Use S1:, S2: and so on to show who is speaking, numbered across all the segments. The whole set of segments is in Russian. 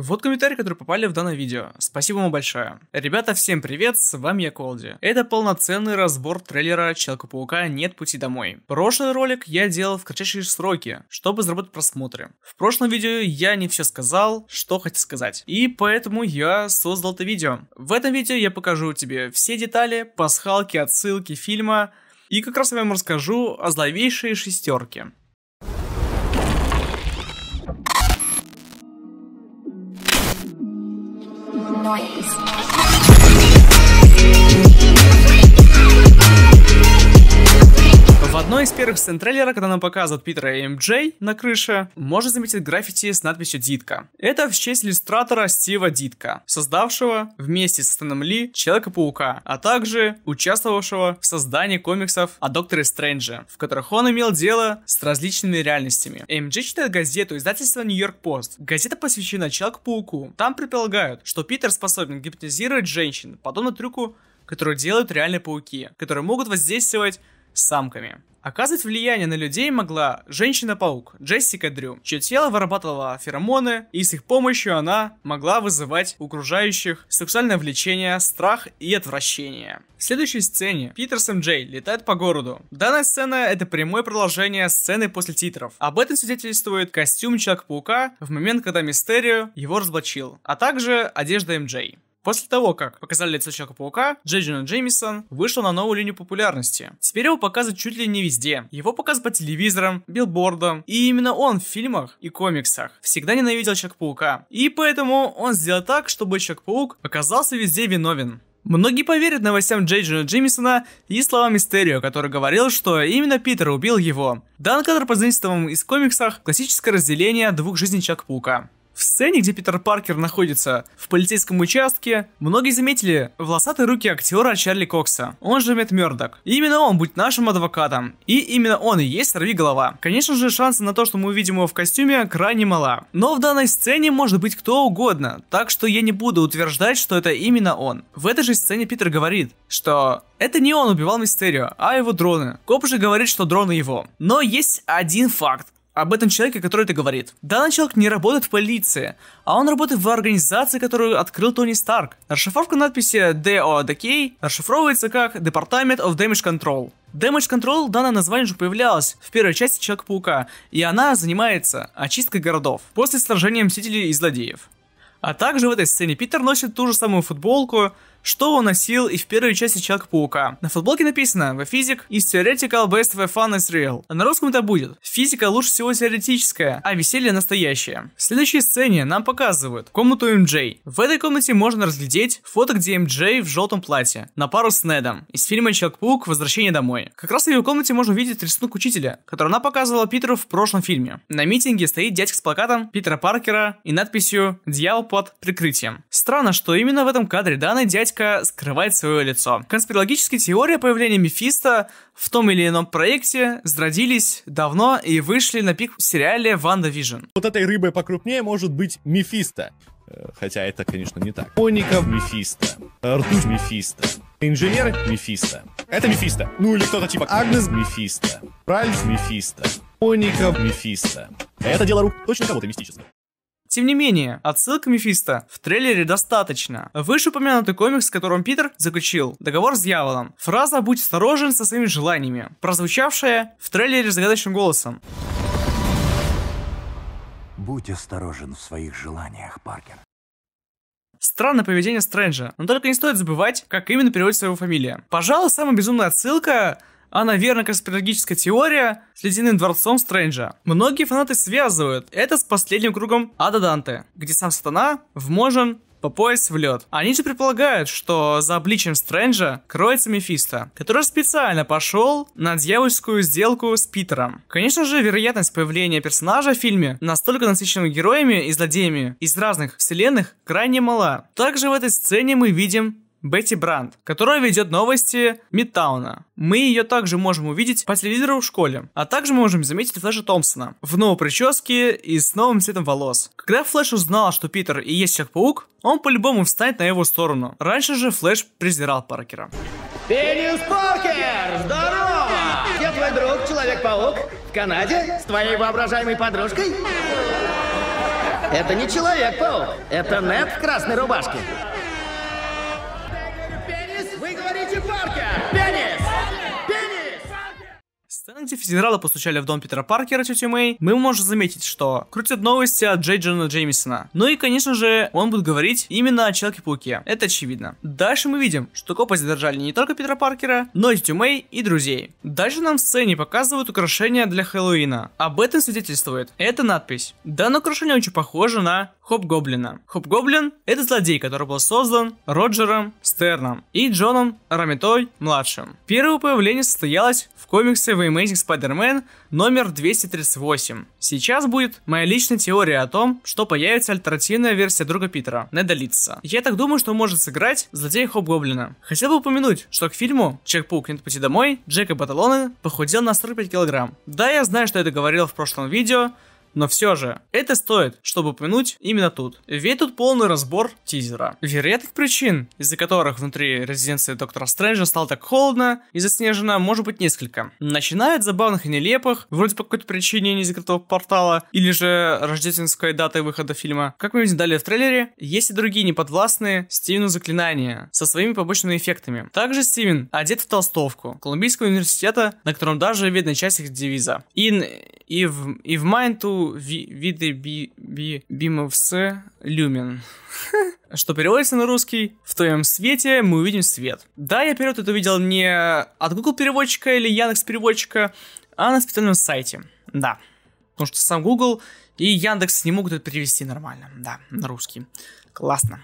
S1: Вот комментарии, которые попали в данное видео. Спасибо вам большое. Ребята, всем привет, с вами я Колди. Это полноценный разбор трейлера Человека-паука «Нет пути домой». Прошлый ролик я делал в кратчайшие сроки, чтобы заработать просмотры. В прошлом видео я не все сказал, что хотел сказать. И поэтому я создал это видео. В этом видео я покажу тебе все детали, пасхалки, отсылки фильма, и как раз я вам расскажу о зловейшей шестерке. noise. одной из первых сцен трейлера, когда нам показывают Питера и МД эм на крыше, можно заметить граффити с надписью «Дитка». Это в честь иллюстратора Стива Дитка, создавшего вместе с Стэном Ли Человека-паука, а также участвовавшего в создании комиксов о Докторе Стрэнджа, в которых он имел дело с различными реальностями. М.Дж. Эм читает газету издательства Нью-Йорк Пост. Газета посвящена Человеку-пауку. Там предполагают, что Питер способен гипнотизировать женщин, подобно трюку, который делают реальные пауки, которые могут воздействовать с самками. Оказывать влияние на людей могла женщина-паук Джессика Дрю, чье тело вырабатывало феромоны, и с их помощью она могла вызывать у окружающих сексуальное влечение, страх и отвращение. В следующей сцене Питерсон Джей летает по городу. Данная сцена — это прямое продолжение сцены после титров. Об этом свидетельствует костюм Человека-паука в момент, когда Мистерио его разоблачил, а также одежда М Джей. После того, как показали лицо Человека-паука, Джейджина Джеймисон вышел на новую линию популярности. Теперь его показывают чуть ли не везде. Его показывают по телевизорам, билбордам. И именно он в фильмах и комиксах всегда ненавидел Человека-паука. И поэтому он сделал так, чтобы Человек-паук оказался везде виновен. Многие поверят новостям Джейджина Джимисона и словам Мистерио, который говорил, что именно Питер убил его. Дан, кадр по знаменитым из комиксах, классическое разделение двух жизней Чак-Паука. В сцене, где Питер Паркер находится в полицейском участке, многие заметили волосатые руки актера Чарли Кокса, он же Мэтт Мёрдок. И именно он будет нашим адвокатом, и именно он и есть Сорви Голова. Конечно же, шансы на то, что мы увидим его в костюме, крайне мала. Но в данной сцене может быть кто угодно, так что я не буду утверждать, что это именно он. В этой же сцене Питер говорит, что это не он убивал Мистерио, а его дроны. Коп же говорит, что дроны его. Но есть один факт, об этом человеке, который это говорит. Данный человек не работает в полиции, а он работает в организации, которую открыл Тони Старк. Расшифровка надписи DODK расшифровывается как Department of Damage Control. Damage Control данное название уже появлялось в первой части Человека-паука, и она занимается очисткой городов после сражения Мстителей и злодеев. А также в этой сцене Питер носит ту же самую футболку, что он носил и в первой части Человека-паука. На футболке написано «The Physic is theoretical based the fun is real». А на русском это будет «Физика лучше всего теоретическая, а веселье настоящее». В следующей сцене нам показывают комнату МД. В этой комнате можно разглядеть фото, где МД в желтом платье, на пару с Недом, из фильма «Человек-паук. Возвращение домой». Как раз в ее комнате можно увидеть рисунок учителя, который она показывала Питеру в прошлом фильме. На митинге стоит дядька с плакатом Питера Паркера и надписью «Дьявол под прикрытием». Странно, что именно в этом кадре данный дядь дядька скрывает свое лицо. Конспирологические теории появления Мефиста в том или ином проекте зародились давно и вышли на пик в сериале «Ванда Вижн». Вот этой рыбой покрупнее может быть Мефисто. Э, хотя это, конечно, не так. Поника Мефисто. Э, Ртуть Мефисто. Инженер Мефисто. Это Мефисто. Ну или кто-то типа Агнес Мефисто. Пральс Мефисто. Поника Мефисто. Это дело рук точно кого-то мистического. Тем не менее, отсылок Мефисто в трейлере достаточно. Вышеупомянутый комикс, с которым Питер заключил договор с дьяволом. Фраза «Будь осторожен со своими желаниями», прозвучавшая в трейлере загадочным голосом. Будь осторожен в своих желаниях, Паркер. Странное поведение Стрэнджа, но только не стоит забывать, как именно переводится его фамилия. Пожалуй, самая безумная отсылка а, наверное, конспирологическая теория с ледяным дворцом Стрэнджа. Многие фанаты связывают это с последним кругом Ада Данте, где сам сатана вможен по пояс в лед. Они же предполагают, что за обличием Стрэнджа кроется Мефисто, который специально пошел на дьявольскую сделку с Питером. Конечно же, вероятность появления персонажа в фильме, настолько насыщенными героями и злодеями из разных вселенных, крайне мала. Также в этой сцене мы видим Бетти Бранд, которая ведет новости Мидтауна. Мы ее также можем увидеть после лидера в школе, а также мы можем заметить Флэша Томпсона в новой прическе и с новым цветом волос. Когда Флэш узнал, что Питер и есть Человек-паук, он по-любому встанет на его сторону. Раньше же Флэш презирал Паркера. Финиус Паркер! Здорово! Я твой друг, Человек-паук, в Канаде, с твоей воображаемой подружкой. Это не Человек-паук, это Нет в красной рубашке. сцена, где федералы постучали в дом Питера Паркера тети Мэй, мы можем заметить, что крутят новости от Джей Джона Джеймисона. Ну и, конечно же, он будет говорить именно о Человеке-пауке. Это очевидно. Дальше мы видим, что копы задержали не только Питера Паркера, но и тетю Мэй и друзей. Дальше нам в сцене показывают украшения для Хэллоуина. Об этом свидетельствует эта надпись. Данное украшение очень похоже на Хоп-Гоблина. Хоп-Гоблин — это злодей, который был создан Роджером Стерном и Джоном Рамитой-младшим. Первое появление состоялось в комиксе ВМС Amazing Spider-Man номер 238. Сейчас будет моя личная теория о том, что появится альтернативная версия друга Питера, Неда Литца. Я так думаю, что может сыграть злодей Хоб-Гоблина. Хотел бы упомянуть, что к фильму Чек паук Нет пути домой» Джека Баталоны похудел на 45 килограмм. Да, я знаю, что я это говорил в прошлом видео, но все же, это стоит, чтобы упомянуть именно тут. Ведь тут полный разбор тизера. Вероятных причин, из-за которых внутри резиденции Доктора Стрэнджа стало так холодно и заснежено, может быть несколько. Начиная от забавных и нелепых, вроде по какой-то причине незакрытого портала, или же рождественской даты выхода фильма. Как мы видим далее в трейлере, есть и другие неподвластные Стивену заклинания со своими побочными эффектами. Также Стивен одет в толстовку Колумбийского университета, на котором даже видна часть их девиза. In и в, и в mind to виды би, би, бимовце люмен. Что переводится на русский? В твоем свете мы увидим свет. Да, я вперед это увидел не от Google переводчика или Яндекс переводчика, а на специальном сайте. Да. Потому что сам Google и Яндекс не могут это перевести нормально. Да, на русский. Классно.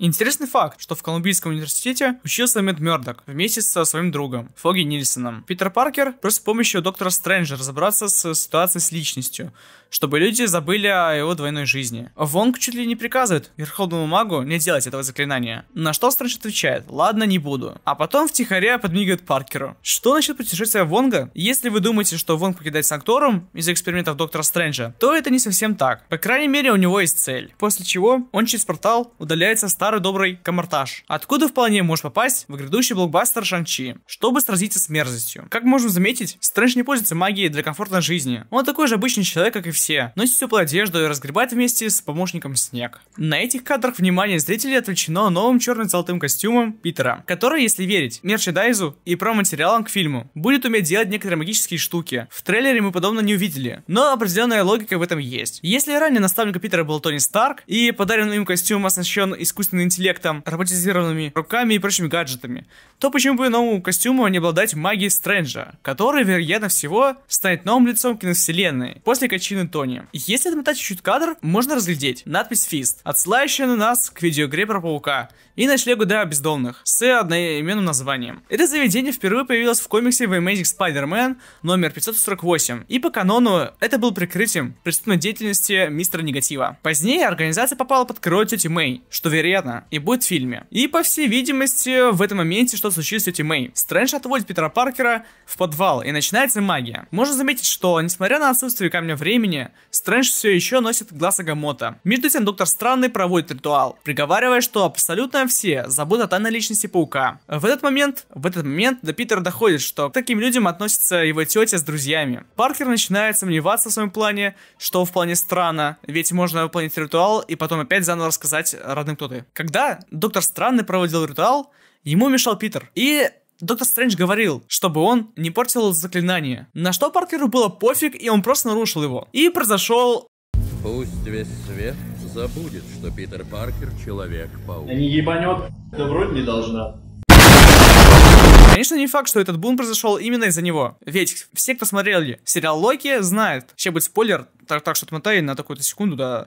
S1: Интересный факт, что в Колумбийском университете учился Мэтт Мёрдок вместе со своим другом Фоги Нильсоном. Питер Паркер просто с помощью доктора Стрэнджа разобраться с ситуацией с личностью, чтобы люди забыли о его двойной жизни. Вонг чуть ли не приказывает верховному магу не делать этого заклинания. На что Стрэндж отвечает, ладно, не буду. А потом втихаря подмигивает Паркеру. Что насчет путешествия Вонга? Если вы думаете, что Вонг покидает Санкторум из-за экспериментов Доктора Стрэнджа, то это не совсем так. По крайней мере, у него есть цель. После чего он через портал удаляется в старый добрый Камартаж, откуда вполне может попасть в грядущий блокбастер Шанчи, чтобы сразиться с мерзостью. Как можно заметить, Стрэндж не пользуется магией для комфортной жизни. Он такой же обычный человек, как и все все, носит теплую одежду и разгребает вместе с помощником снег. На этих кадрах внимание зрителей отвлечено новым черно-золотым костюмом Питера, который, если верить мерчедайзу и промо-материалам к фильму, будет уметь делать некоторые магические штуки. В трейлере мы подобно не увидели, но определенная логика в этом есть. Если ранее наставник Питера был Тони Старк, и подаренный им костюм оснащен искусственным интеллектом, роботизированными руками и прочими гаджетами, то почему бы новому костюму не обладать магией Стрэнджа, который, вероятно всего, станет новым лицом киновселенной после качины спокойном Если отмотать чуть-чуть кадр, можно разглядеть надпись «Фист», отсылающая на нас к видеоигре про паука и ночлегу для бездомных с одноименным названием. Это заведение впервые появилось в комиксе The Amazing Spider-Man номер 548, и по канону это был прикрытием преступной деятельности мистера Негатива. Позднее организация попала под крыло тети Мэй, что вероятно и будет в фильме. И по всей видимости в этом моменте что случилось с тети Мэй. Стрэндж отводит Питера Паркера в подвал и начинается магия. Можно заметить, что несмотря на отсутствие камня времени, менее, Стрэндж все еще носит глаз Агамота. Между тем, Доктор Странный проводит ритуал, приговаривая, что абсолютно все забудут о тайной личности Паука. В этот момент, в этот момент до Питера доходит, что к таким людям относится его тетя с друзьями. Паркер начинает сомневаться в своем плане, что вполне странно, ведь можно выполнить ритуал и потом опять заново рассказать родным, кто ты. Когда Доктор Странный проводил ритуал, ему мешал Питер. И Доктор Стрэндж говорил, чтобы он не портил заклинание. На что Паркеру было пофиг, и он просто нарушил его. И произошел... Пусть весь свет забудет, что Питер Паркер человек-паук. Не ебанет, да вроде не должна. Конечно, не факт, что этот бум произошел именно из-за него. Ведь все, кто смотрели сериал Локи, знают. Сейчас будет спойлер, так, так что отмотай на такую-то секунду, да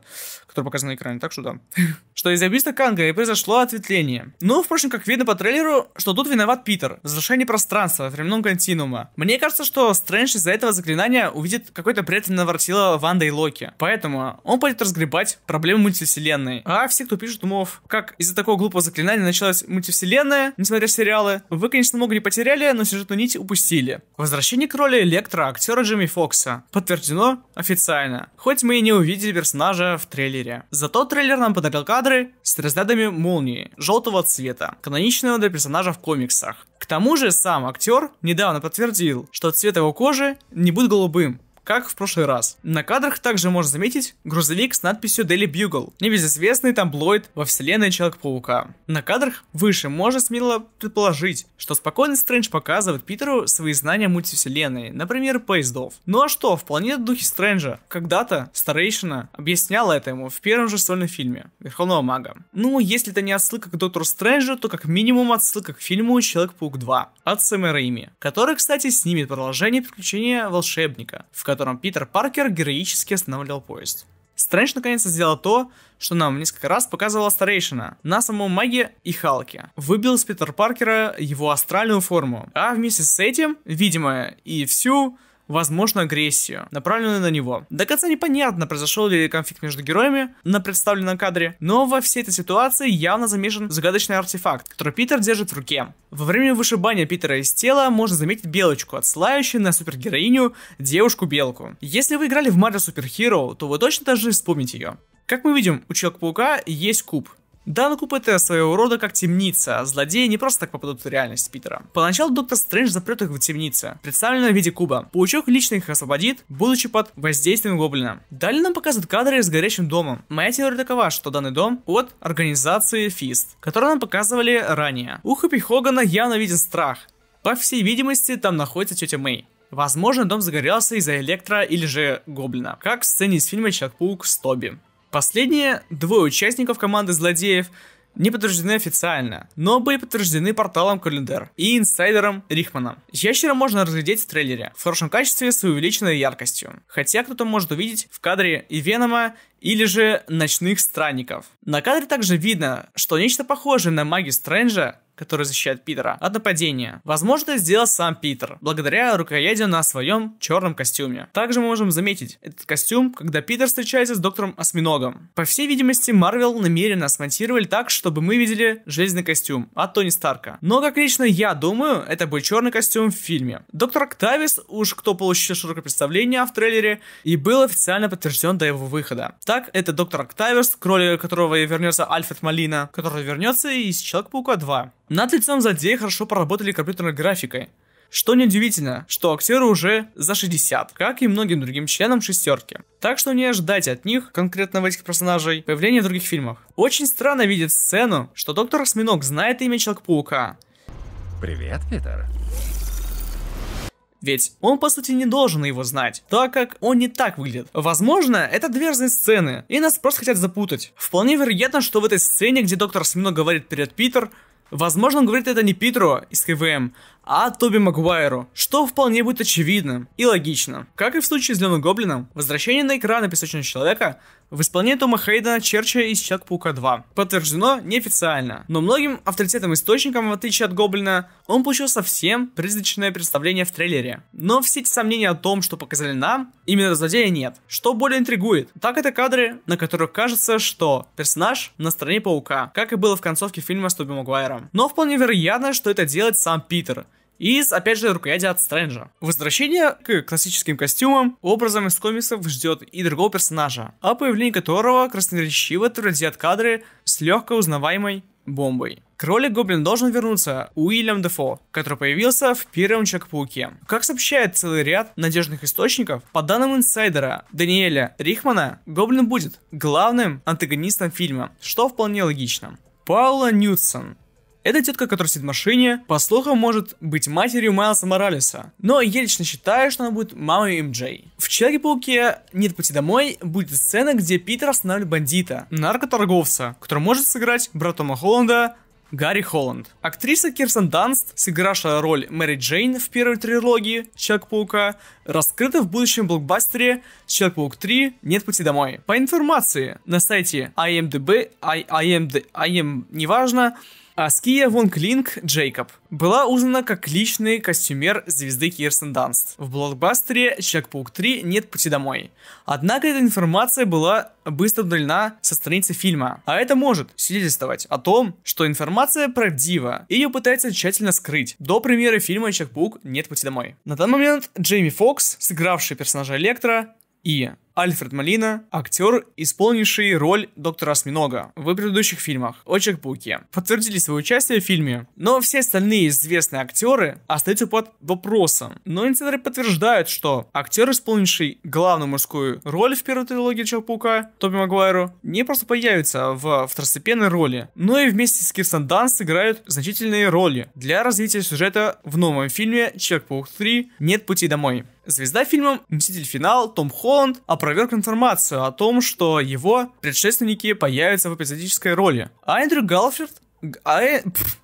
S1: который показан на экране, так что да. что из-за убийства Канга и произошло ответвление. Ну, впрочем, как видно по трейлеру, что тут виноват Питер. Разрушение пространства в временном континуума. Мне кажется, что Стрэндж из-за этого заклинания увидит какой-то бред наворотила Ванда и Локи. Поэтому он будет разгребать проблемы мультивселенной. А все, кто пишет умов, как из-за такого глупого заклинания началась мультивселенная, несмотря на сериалы, вы, конечно, много не потеряли, но сюжетную нить упустили. Возвращение к роли Электро актера Джимми Фокса подтверждено официально. Хоть мы и не увидели персонажа в трейлере серия. Зато трейлер нам подарил кадры с разрядами молнии желтого цвета, каноничного для персонажа в комиксах. К тому же сам актер недавно подтвердил, что цвет его кожи не будет голубым, как в прошлый раз. На кадрах также можно заметить грузовик с надписью Daily Bugle, небезызвестный таблоид во вселенной Человек-паука. На кадрах выше можно смело предположить, что спокойный Стрэндж показывает Питеру свои знания мультивселенной, например, поездов. Ну а что, вполне в духе Стрэнджа. Когда-то старейшина объясняла это ему в первом же сольном фильме Верховного Мага. Ну, если это не отсылка к Доктору Стрэнджу, то как минимум отсылка к фильму Человек-паук 2 от Сэма Рэйми, который, кстати, снимет продолжение приключения волшебника, в котором Питер Паркер героически останавливал поезд. Стрэндж наконец то сделал то, что нам несколько раз показывала старейшина на самом маге и Халке. Выбил с Питера Паркера его астральную форму, а вместе с этим, видимо, и всю возможно, агрессию, направленную на него. До конца непонятно, произошел ли конфликт между героями на представленном кадре, но во всей этой ситуации явно замешан загадочный артефакт, который Питер держит в руке. Во время вышибания Питера из тела можно заметить белочку, отсылающую на супергероиню девушку-белку. Если вы играли в Mario Super Hero, то вы точно должны вспомнить ее. Как мы видим, у Человека-паука есть куб, Данку ну, ПТ своего рода как темница, а злодеи не просто так попадут в реальность Питера. Поначалу Доктор Стрэндж запрет их в темницу, представленную в виде куба. Паучок лично их освободит, будучи под воздействием Гоблина. Далее нам показывают кадры с горящим домом. Моя теория такова, что данный дом от организации ФИСТ, которую нам показывали ранее. У Хэппи Хогана явно виден страх. По всей видимости, там находится тетя Мэй. Возможно, дом загорелся из-за электро или же гоблина, как в сцене из фильма Человек-паук с Тоби. Последние двое участников команды злодеев не подтверждены официально, но были подтверждены порталом Календер и инсайдером Рихманом. Ящера можно разглядеть в трейлере в хорошем качестве с увеличенной яркостью, хотя кто-то может увидеть в кадре и Венома, или же Ночных Странников. На кадре также видно, что нечто похожее на магию Стрэнджа который защищает Питера, от нападения. Возможно, сделал сам Питер, благодаря рукоядию на своем черном костюме. Также мы можем заметить этот костюм, когда Питер встречается с доктором Осьминогом. По всей видимости, Марвел намеренно смонтировали так, чтобы мы видели железный костюм от Тони Старка. Но, как лично я думаю, это был черный костюм в фильме. Доктор Октавис, уж кто получил широкое представление в трейлере, и был официально подтвержден до его выхода. Так, это доктор Октавис, к роли которого вернется Альфред Малина, который вернется из Человека-паука 2. Над лицом злодея хорошо поработали компьютерной графикой. Что неудивительно, что актеры уже за 60, как и многим другим членам шестерки. Так что не ожидайте от них, конкретно в этих персонажей, появления в других фильмах. Очень странно видеть сцену, что доктор Осьминог знает имя Человек-паука. Привет, Питер. Ведь он, по сути, не должен его знать, так как он не так выглядит. Возможно, это две разные сцены, и нас просто хотят запутать. Вполне вероятно, что в этой сцене, где доктор Смино говорит перед Питер, Возможно, он говорит это не Питеру из КВМ, а Тоби Магуайру, что вполне будет очевидно и логично. Как и в случае с Леном Гоблином, возвращение на экраны Песочного Человека в исполнении Тома Хейдена Черча из Человек-паука 2. Подтверждено неофициально, но многим авторитетным источникам, в отличие от Гоблина, он получил совсем призрачное представление в трейлере. Но все эти сомнения о том, что показали нам, именно злодея нет. Что более интригует, так это кадры, на которых кажется, что персонаж на стороне паука, как и было в концовке фильма с Тоби Магуайром. Но вполне вероятно, что это делает сам Питер, из, опять же, рукояти от Стрэнджа. Возвращение к классическим костюмам, образом из комиксов ждет и другого персонажа, о появлении которого красноречиво твердят кадры с легко узнаваемой бомбой. Кролик Гоблин должен вернуться Уильям Дефо, который появился в первом Чак-пауке. Как сообщает целый ряд надежных источников, по данным инсайдера Даниэля Рихмана, Гоблин будет главным антагонистом фильма, что вполне логично. Паула Ньютсон эта тетка, которая сидит в машине, по слухам может быть матерью Майлса Моралеса, но я лично считаю, что она будет мамой МД. В Человеке-пауке «Нет пути домой» будет сцена, где Питер останавливает бандита, наркоторговца, который может сыграть брат Тома Холланда Гарри Холланд. Актриса Кирстен Данст, сыгравшая роль Мэри Джейн в первой трилогии Человек-паука, раскрыта в будущем блокбастере Человек-паук 3 «Нет пути домой». По информации на сайте IMDb, I, IMD, IM, неважно, Аския Ския Вон Клинг Джейкоб была узнана как личный костюмер звезды Кирстен Данст. В блокбастере «Человек-паук 3. Нет пути домой». Однако эта информация была быстро удалена со страницы фильма. А это может свидетельствовать о том, что информация правдива, и ее пытаются тщательно скрыть. До премьеры фильма «Человек-паук. Нет пути домой». На данный момент Джейми Фокс, сыгравший персонажа Электро, и Альфред Малина, актер, исполнивший роль доктора Осьминога в предыдущих фильмах о Чекбуке, подтвердили свое участие в фильме, но все остальные известные актеры остаются под вопросом. Но инсайдеры подтверждают, что актер, исполнивший главную мужскую роль в первой трилогии Человека-паука, Тоби Магуайру, не просто появится в второстепенной роли, но и вместе с Кирстен Данс играют значительные роли для развития сюжета в новом фильме Человек-паук 3 «Нет пути домой». Звезда фильма «Мститель. Финал» Том Холланд опроверг информацию о том, что его предшественники появятся в эпизодической роли. А Эндрю Галфорд... А... Э, Пфф.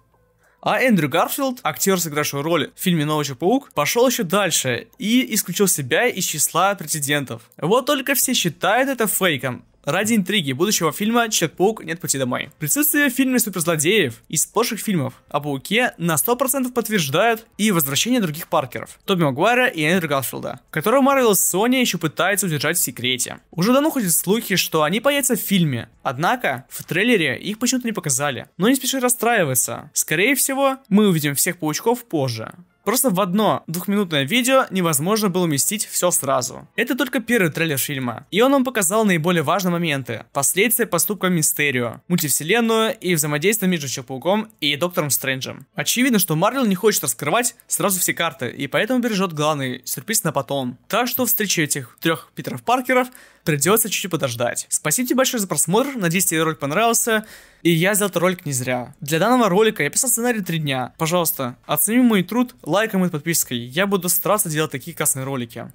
S1: А Эндрю Гарфилд, актер, сыгравший роль в фильме «Новый Человек-паук», пошел еще дальше и исключил себя из числа претендентов. Вот только все считают это фейком, Ради интриги будущего фильма «Человек-паук. Нет пути домой». Присутствие в фильме суперзлодеев из прошлых фильмов о Пауке на 100% подтверждают и возвращение других Паркеров, Тоби Магуайра и Эндрю Гарфилда, которого Марвел и Sony еще пытаются удержать в секрете. Уже давно ходят слухи, что они появятся в фильме, однако в трейлере их почему-то не показали. Но не спеши расстраиваться. Скорее всего, мы увидим всех паучков позже. Просто в одно двухминутное видео невозможно было уместить все сразу. Это только первый трейлер фильма, и он нам показал наиболее важные моменты, последствия поступка Мистерио, мультивселенную и взаимодействие между Человеком-пауком и Доктором Стрэнджем. Очевидно, что Марвел не хочет раскрывать сразу все карты, и поэтому бережет главный сюрприз на потом. Так что встречайте этих трех Питеров Паркеров – придется чуть-чуть подождать. Спасибо тебе большое за просмотр, надеюсь, тебе ролик понравился, и я сделал этот ролик не зря. Для данного ролика я писал сценарий 3 дня. Пожалуйста, оцени мой труд лайком и подпиской, я буду стараться делать такие классные ролики.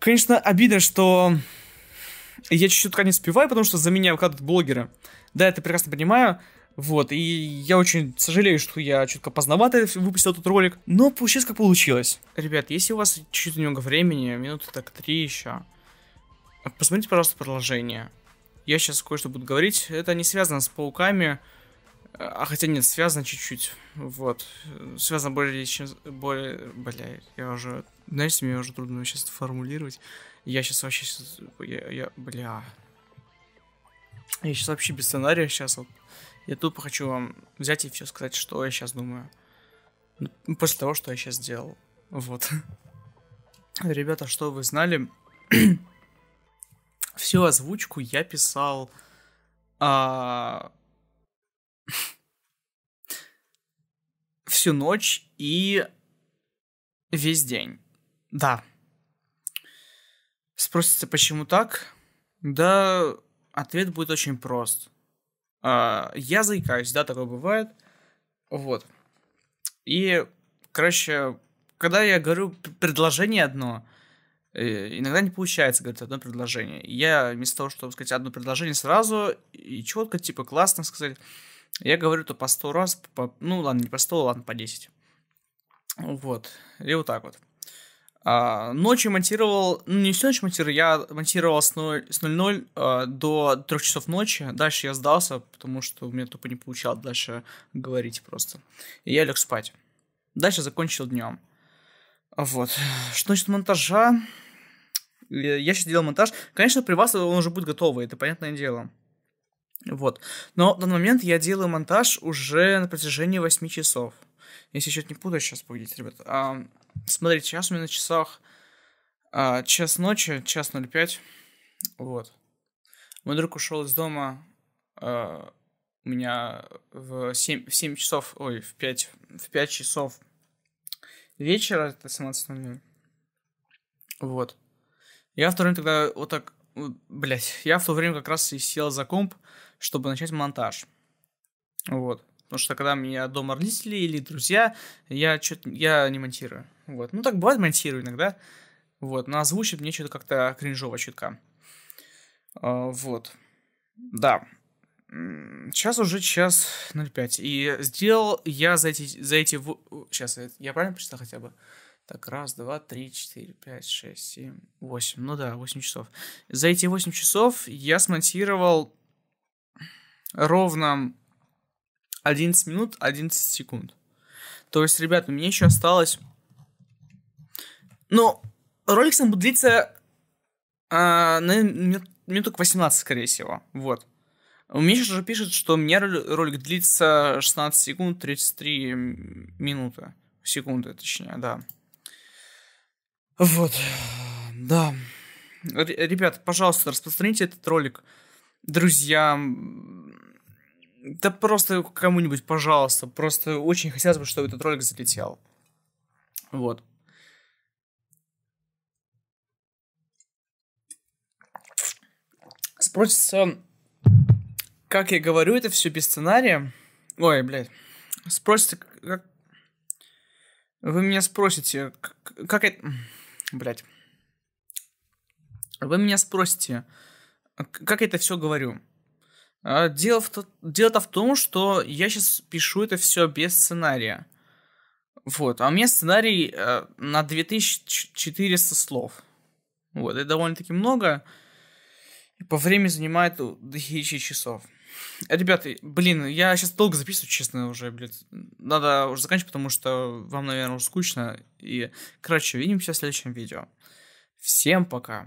S1: Конечно, обидно, что я чуть-чуть пока не успеваю, потому что за меня выкладывают блогеры. Да, это прекрасно понимаю. Вот, и я очень сожалею, что я чуть-чуть чутка поздновато выпустил этот ролик, но получилось как получилось. Ребят, если у вас чуть-чуть немного времени, минуты так три еще, Посмотрите, пожалуйста, продолжение. Я сейчас кое-что буду говорить. Это не связано с пауками. А хотя нет, связано чуть-чуть. Вот. Связано более чем... Более... Бля, я уже... Знаете, мне уже трудно сейчас формулировать. Я сейчас вообще... Я, я... Бля... Я сейчас вообще без сценария. Сейчас вот... Я тупо хочу вам взять и все сказать, что я сейчас думаю. Ну, после того, что я сейчас сделал. Вот. Ребята, что вы знали? всю озвучку я писал... А... всю ночь и весь день. Да. Спросите, почему так? Да, ответ будет очень прост. А, я заикаюсь, да, такое бывает. Вот. И, короче, когда я говорю предложение одно, Э, иногда не получается говорить одно предложение. И я вместо того, чтобы сказать одно предложение сразу и четко, типа, классно сказать, я говорю то по сто раз, по, ну ладно, не по сто, ладно, по 10. Вот. И вот так вот. А, ночью монтировал, ну не всю ночь монтировал, я монтировал с 0.00 а, до 3 часов ночи, дальше я сдался, потому что у меня тупо не получалось дальше говорить просто. И я лег спать. Дальше закончил днем. А вот. Что значит монтажа? Я сейчас делал монтаж. Конечно, при вас он уже будет готовый, это понятное дело. Вот. Но на данный момент я делаю монтаж уже на протяжении 8 часов. Если что-то не путаю, сейчас погодите, ребят. А, смотрите, сейчас у меня на часах а, час ночи, час 05. Вот. Мой друг ушел из дома а, у меня в 7, в 7 часов, ой, в 5, в 5 часов вечера, это 17.00. Вот. Я в то время тогда вот так, ну, блять, я в то время как раз и сел за комп, чтобы начать монтаж. Вот. Потому что когда меня дома родители или друзья, я что то я не монтирую. Вот. Ну так бывает, монтирую иногда. Вот. Но озвучить мне что-то как-то кринжово чутка. А, вот. Да. Сейчас уже час 05. И сделал я за эти... За эти Сейчас, э, я правильно прочитал хотя бы? Так, раз, два, три, четыре, пять, шесть, семь, восемь. Ну да, восемь часов. За эти восемь часов я смонтировал ровно 11 минут 11 секунд. То есть, ребят, мне еще осталось... Ну, ролик сам будет длиться а, на минут, минуток 18, скорее всего. Вот. Миша же пишет, что у меня ролик длится 16 секунд 33 минуты. Секунды, точнее, да. Вот, да. Р ребят, пожалуйста, распространите этот ролик друзья. Да просто кому-нибудь, пожалуйста. Просто очень хотелось бы, чтобы этот ролик залетел. Вот. Спросится как я говорю, это все без сценария. Ой, блядь. Спросите, как... Вы меня спросите, как это... Блядь. Вы меня спросите, а как я это все говорю. А дело, в то... Дело-то в том, что я сейчас пишу это все без сценария. Вот, а у меня сценарий э, на 2400 слов. Вот, это довольно-таки много. И по времени занимает до ну, тысячи часов. Э, ребята, блин, я сейчас долго записываю, честно, уже, блядь. Надо уже заканчивать, потому что вам, наверное, уже скучно. И, короче, увидимся в следующем видео. Всем пока.